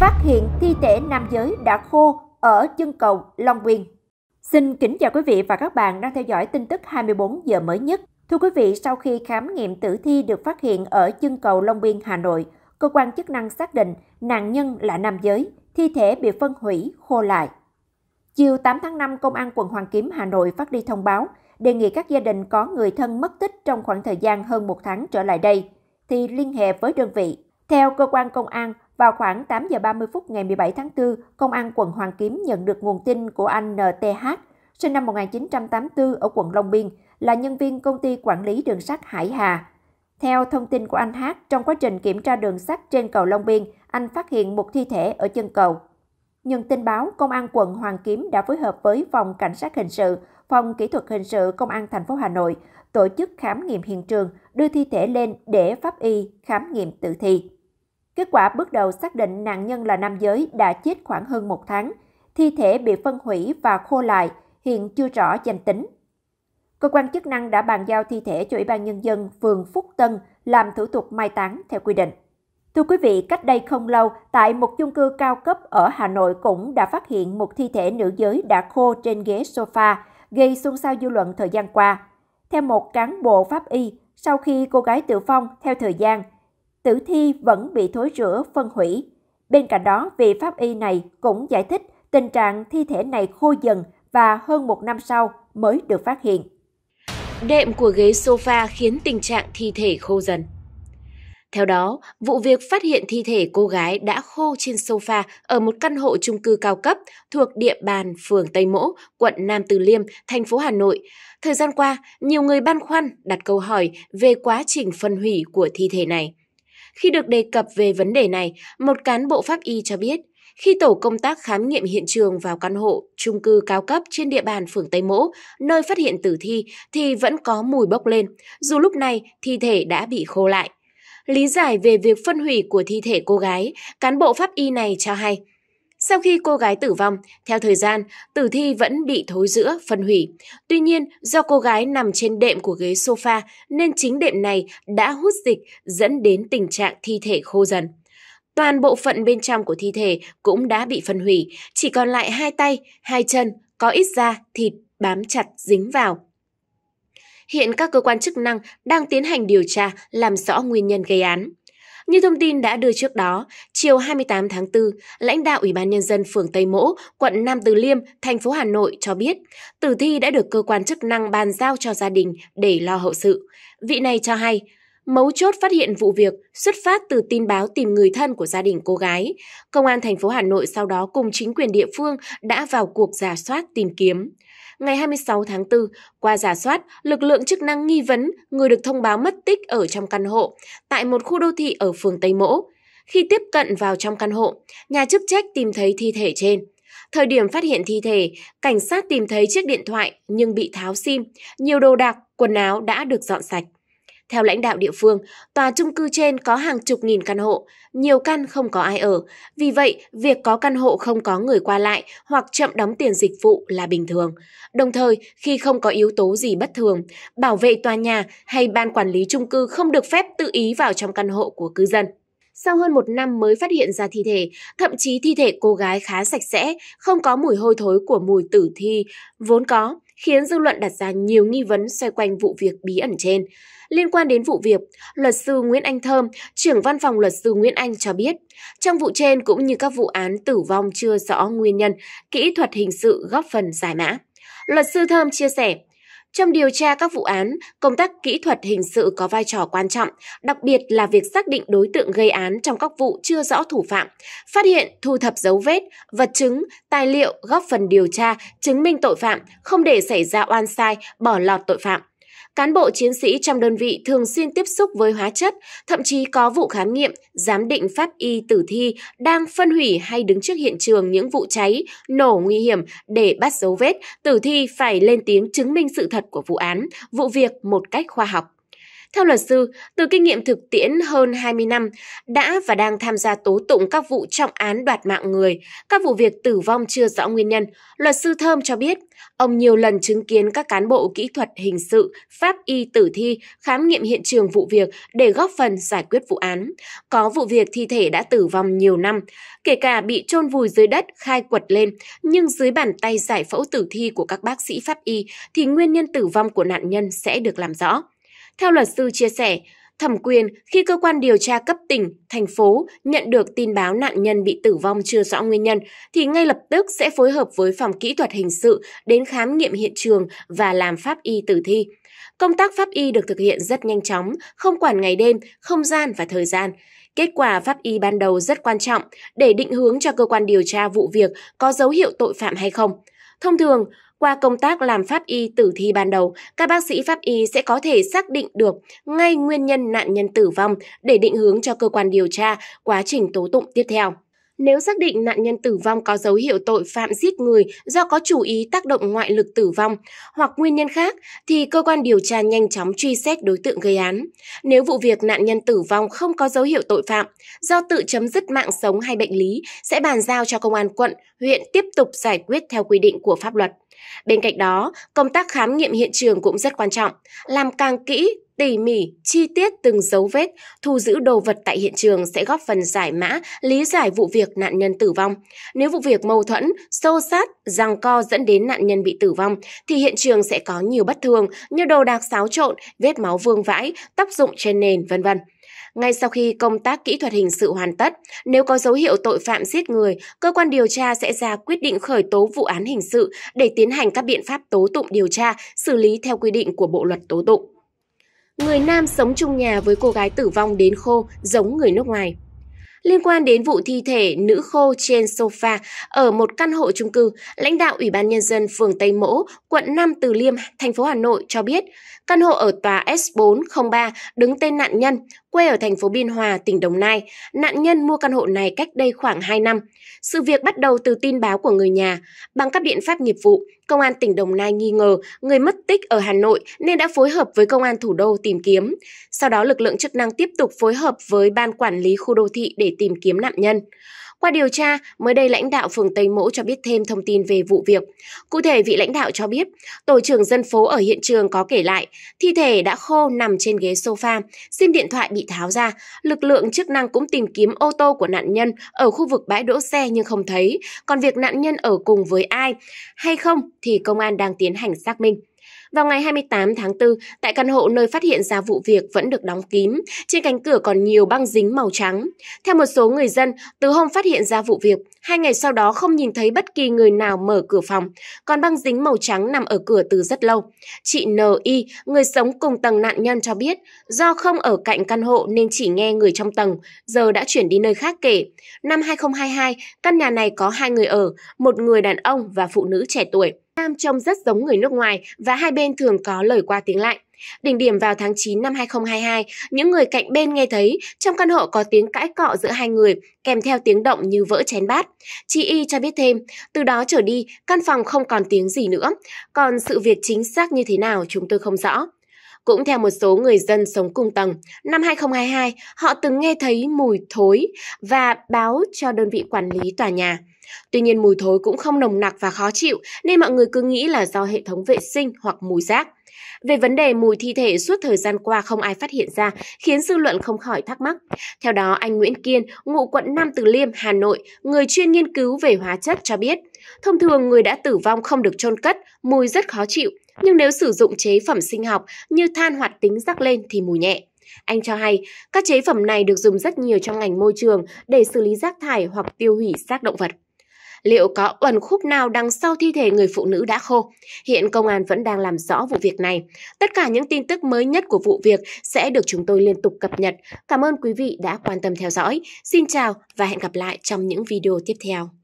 phát hiện thi thể nam giới đã khô ở chân cầu Long Biên. Xin kính chào quý vị và các bạn đang theo dõi tin tức 24 giờ mới nhất. Thưa quý vị, sau khi khám nghiệm tử thi được phát hiện ở chân cầu Long Biên, Hà Nội, cơ quan chức năng xác định nạn nhân là nam giới, thi thể bị phân hủy, khô lại. Chiều 8 tháng 5, Công an quận Hoàng Kiếm, Hà Nội phát đi thông báo đề nghị các gia đình có người thân mất tích trong khoảng thời gian hơn một tháng trở lại đây thì liên hệ với đơn vị. Theo cơ quan công an, vào khoảng 8 giờ 30 phút ngày 17 tháng 4, Công an quận Hoàng Kiếm nhận được nguồn tin của anh NTH, sinh năm 1984 ở quận Long Biên, là nhân viên công ty quản lý đường sắt Hải Hà. Theo thông tin của anh H, trong quá trình kiểm tra đường sắt trên cầu Long Biên, anh phát hiện một thi thể ở chân cầu. Nhận tin báo, Công an quận Hoàng Kiếm đã phối hợp với Phòng Cảnh sát Hình sự, Phòng Kỹ thuật Hình sự Công an thành phố Hà Nội tổ chức khám nghiệm hiện trường, đưa thi thể lên để pháp y khám nghiệm tử thi. Kết quả bước đầu xác định nạn nhân là nam giới đã chết khoảng hơn một tháng, thi thể bị phân hủy và khô lại, hiện chưa rõ danh tính. Cơ quan chức năng đã bàn giao thi thể cho Ủy ban Nhân dân phường Phúc Tân làm thủ tục mai táng theo quy định. Thưa quý vị, cách đây không lâu, tại một chung cư cao cấp ở Hà Nội cũng đã phát hiện một thi thể nữ giới đã khô trên ghế sofa, gây xôn xao dư luận thời gian qua. Theo một cán bộ pháp y, sau khi cô gái tử vong theo thời gian, tử thi vẫn bị thối rửa phân hủy. Bên cạnh đó, vị pháp y này cũng giải thích tình trạng thi thể này khô dần và hơn một năm sau mới được phát hiện. Đệm của ghế sofa khiến tình trạng thi thể khô dần. Theo đó, vụ việc phát hiện thi thể cô gái đã khô trên sofa ở một căn hộ chung cư cao cấp thuộc địa bàn phường Tây Mỗ, quận Nam Từ Liêm, thành phố Hà Nội. Thời gian qua, nhiều người băn khoăn đặt câu hỏi về quá trình phân hủy của thi thể này. Khi được đề cập về vấn đề này, một cán bộ pháp y cho biết, khi tổ công tác khám nghiệm hiện trường vào căn hộ trung cư cao cấp trên địa bàn phường Tây Mỗ, nơi phát hiện tử thi thì vẫn có mùi bốc lên, dù lúc này thi thể đã bị khô lại. Lý giải về việc phân hủy của thi thể cô gái, cán bộ pháp y này cho hay – sau khi cô gái tử vong, theo thời gian, tử thi vẫn bị thối giữa phân hủy. Tuy nhiên, do cô gái nằm trên đệm của ghế sofa nên chính đệm này đã hút dịch dẫn đến tình trạng thi thể khô dần. Toàn bộ phận bên trong của thi thể cũng đã bị phân hủy, chỉ còn lại hai tay, hai chân, có ít da, thịt bám chặt dính vào. Hiện các cơ quan chức năng đang tiến hành điều tra làm rõ nguyên nhân gây án. Như thông tin đã đưa trước đó, chiều 28 tháng 4, lãnh đạo Ủy ban Nhân dân phường Tây Mỗ, quận Nam Từ Liêm, thành phố Hà Nội cho biết, tử thi đã được cơ quan chức năng bàn giao cho gia đình để lo hậu sự. Vị này cho hay, Mấu chốt phát hiện vụ việc xuất phát từ tin báo tìm người thân của gia đình cô gái. Công an thành phố Hà Nội sau đó cùng chính quyền địa phương đã vào cuộc giả soát tìm kiếm ngày 26 tháng 4, qua giả soát, lực lượng chức năng nghi vấn người được thông báo mất tích ở trong căn hộ tại một khu đô thị ở phường Tây Mỗ. Khi tiếp cận vào trong căn hộ, nhà chức trách tìm thấy thi thể trên. Thời điểm phát hiện thi thể, cảnh sát tìm thấy chiếc điện thoại nhưng bị tháo sim, nhiều đồ đạc, quần áo đã được dọn sạch. Theo lãnh đạo địa phương, tòa chung cư trên có hàng chục nghìn căn hộ, nhiều căn không có ai ở. Vì vậy, việc có căn hộ không có người qua lại hoặc chậm đóng tiền dịch vụ là bình thường. Đồng thời, khi không có yếu tố gì bất thường, bảo vệ tòa nhà hay ban quản lý chung cư không được phép tự ý vào trong căn hộ của cư dân. Sau hơn một năm mới phát hiện ra thi thể, thậm chí thi thể cô gái khá sạch sẽ, không có mùi hôi thối của mùi tử thi vốn có, khiến dư luận đặt ra nhiều nghi vấn xoay quanh vụ việc bí ẩn trên. Liên quan đến vụ việc, luật sư Nguyễn Anh Thơm, trưởng văn phòng luật sư Nguyễn Anh cho biết, trong vụ trên cũng như các vụ án tử vong chưa rõ nguyên nhân, kỹ thuật hình sự góp phần giải mã. Luật sư Thơm chia sẻ, trong điều tra các vụ án, công tác kỹ thuật hình sự có vai trò quan trọng, đặc biệt là việc xác định đối tượng gây án trong các vụ chưa rõ thủ phạm, phát hiện, thu thập dấu vết, vật chứng, tài liệu góp phần điều tra, chứng minh tội phạm, không để xảy ra oan sai, bỏ lọt tội phạm. Cán bộ chiến sĩ trong đơn vị thường xuyên tiếp xúc với hóa chất, thậm chí có vụ khám nghiệm, giám định pháp y tử thi đang phân hủy hay đứng trước hiện trường những vụ cháy, nổ nguy hiểm để bắt dấu vết, tử thi phải lên tiếng chứng minh sự thật của vụ án, vụ việc một cách khoa học. Theo luật sư, từ kinh nghiệm thực tiễn hơn 20 năm, đã và đang tham gia tố tụng các vụ trọng án đoạt mạng người, các vụ việc tử vong chưa rõ nguyên nhân, luật sư Thơm cho biết, ông nhiều lần chứng kiến các cán bộ kỹ thuật hình sự, pháp y tử thi khám nghiệm hiện trường vụ việc để góp phần giải quyết vụ án. Có vụ việc thi thể đã tử vong nhiều năm, kể cả bị chôn vùi dưới đất khai quật lên, nhưng dưới bàn tay giải phẫu tử thi của các bác sĩ pháp y thì nguyên nhân tử vong của nạn nhân sẽ được làm rõ. Theo luật sư chia sẻ, thẩm quyền khi cơ quan điều tra cấp tỉnh, thành phố nhận được tin báo nạn nhân bị tử vong chưa rõ nguyên nhân thì ngay lập tức sẽ phối hợp với phòng kỹ thuật hình sự đến khám nghiệm hiện trường và làm pháp y tử thi. Công tác pháp y được thực hiện rất nhanh chóng, không quản ngày đêm, không gian và thời gian. Kết quả pháp y ban đầu rất quan trọng để định hướng cho cơ quan điều tra vụ việc có dấu hiệu tội phạm hay không. Thông thường, qua công tác làm pháp y tử thi ban đầu, các bác sĩ pháp y sẽ có thể xác định được ngay nguyên nhân nạn nhân tử vong để định hướng cho cơ quan điều tra quá trình tố tụng tiếp theo. Nếu xác định nạn nhân tử vong có dấu hiệu tội phạm giết người do có chủ ý tác động ngoại lực tử vong hoặc nguyên nhân khác, thì cơ quan điều tra nhanh chóng truy xét đối tượng gây án. Nếu vụ việc nạn nhân tử vong không có dấu hiệu tội phạm do tự chấm dứt mạng sống hay bệnh lý, sẽ bàn giao cho công an quận, huyện tiếp tục giải quyết theo quy định của pháp luật. Bên cạnh đó, công tác khám nghiệm hiện trường cũng rất quan trọng. Làm càng kỹ, tỉ mỉ, chi tiết từng dấu vết, thu giữ đồ vật tại hiện trường sẽ góp phần giải mã, lý giải vụ việc nạn nhân tử vong. Nếu vụ việc mâu thuẫn, xô sát, giằng co dẫn đến nạn nhân bị tử vong, thì hiện trường sẽ có nhiều bất thường như đồ đạc xáo trộn, vết máu vương vãi, tóc dụng trên nền, vân vân. Ngay sau khi công tác kỹ thuật hình sự hoàn tất, nếu có dấu hiệu tội phạm giết người, cơ quan điều tra sẽ ra quyết định khởi tố vụ án hình sự để tiến hành các biện pháp tố tụng điều tra, xử lý theo quy định của Bộ luật tố tụng người nam sống chung nhà với cô gái tử vong đến khô giống người nước ngoài. Liên quan đến vụ thi thể nữ khô trên sofa ở một căn hộ chung cư, lãnh đạo Ủy ban Nhân dân phường Tây Mỗ, quận Nam Từ Liêm, thành phố Hà Nội cho biết, căn hộ ở tòa S403 đứng tên nạn nhân, quê ở thành phố Biên Hòa, tỉnh Đồng Nai. Nạn nhân mua căn hộ này cách đây khoảng 2 năm. Sự việc bắt đầu từ tin báo của người nhà. Bằng các biện pháp nghiệp vụ, Công an tỉnh Đồng Nai nghi ngờ người mất tích ở Hà Nội nên đã phối hợp với Công an thủ đô tìm kiếm. Sau đó lực lượng chức năng tiếp tục phối hợp với Ban Quản lý khu đô thị để tìm kiếm nạn nhân. Qua điều tra, mới đây lãnh đạo phường Tây Mỗ cho biết thêm thông tin về vụ việc. Cụ thể, vị lãnh đạo cho biết, tổ trưởng dân phố ở hiện trường có kể lại, thi thể đã khô nằm trên ghế sofa, sim điện thoại bị tháo ra. Lực lượng chức năng cũng tìm kiếm ô tô của nạn nhân ở khu vực bãi đỗ xe nhưng không thấy. Còn việc nạn nhân ở cùng với ai hay không thì công an đang tiến hành xác minh. Vào ngày 28 tháng 4, tại căn hộ nơi phát hiện ra vụ việc vẫn được đóng kín, trên cánh cửa còn nhiều băng dính màu trắng. Theo một số người dân, từ hôm phát hiện ra vụ việc, hai ngày sau đó không nhìn thấy bất kỳ người nào mở cửa phòng, còn băng dính màu trắng nằm ở cửa từ rất lâu. Chị n y người sống cùng tầng nạn nhân cho biết, do không ở cạnh căn hộ nên chỉ nghe người trong tầng, giờ đã chuyển đi nơi khác kể. Năm 2022, căn nhà này có hai người ở, một người đàn ông và phụ nữ trẻ tuổi. Nam trông rất giống người nước ngoài và hai bên thường có lời qua tiếng lại. Đỉnh điểm vào tháng 9 năm 2022, những người cạnh bên nghe thấy trong căn hộ có tiếng cãi cọ giữa hai người, kèm theo tiếng động như vỡ chén bát. Chị Y cho biết thêm, từ đó trở đi, căn phòng không còn tiếng gì nữa. Còn sự việc chính xác như thế nào chúng tôi không rõ. Cũng theo một số người dân sống cùng tầng, năm 2022, họ từng nghe thấy mùi thối và báo cho đơn vị quản lý tòa nhà. Tuy nhiên mùi thối cũng không nồng nặc và khó chịu nên mọi người cứ nghĩ là do hệ thống vệ sinh hoặc mùi rác. Về vấn đề mùi thi thể suốt thời gian qua không ai phát hiện ra, khiến dư luận không khỏi thắc mắc. Theo đó, anh Nguyễn Kiên, ngụ quận Nam Từ Liêm, Hà Nội, người chuyên nghiên cứu về hóa chất cho biết, thông thường người đã tử vong không được chôn cất, mùi rất khó chịu, nhưng nếu sử dụng chế phẩm sinh học như than hoạt tính rắc lên thì mùi nhẹ. Anh cho hay, các chế phẩm này được dùng rất nhiều trong ngành môi trường để xử lý rác thải hoặc tiêu hủy xác động vật liệu có uẩn khúc nào đằng sau thi thể người phụ nữ đã khô? Hiện công an vẫn đang làm rõ vụ việc này. Tất cả những tin tức mới nhất của vụ việc sẽ được chúng tôi liên tục cập nhật. Cảm ơn quý vị đã quan tâm theo dõi. Xin chào và hẹn gặp lại trong những video tiếp theo.